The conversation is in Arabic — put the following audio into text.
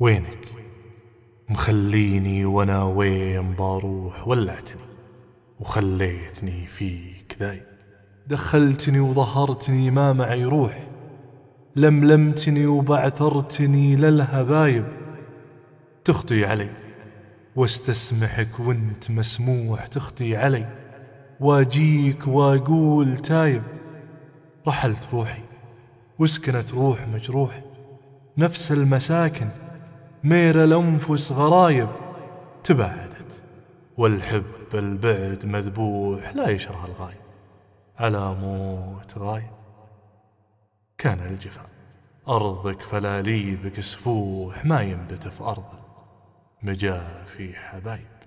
وينك مخليني وانا وين بروح ولعتني وخليتني فيك ذايب دخلتني وظهرتني ما معي روح لملمتني وبعثرتني للهبايب تخطي علي واستسمحك وانت مسموح تخطي علي واجيك واقول تايب رحلت روحي وسكنت روح مجروح نفس المساكن مير الأنفس غرايب تباعدت والحب البعد مذبوح لا يشره الغاي على موت غاي كان الجفا أرضك فلاليبك سفوح ما ينبت في أرض مجافي حبايب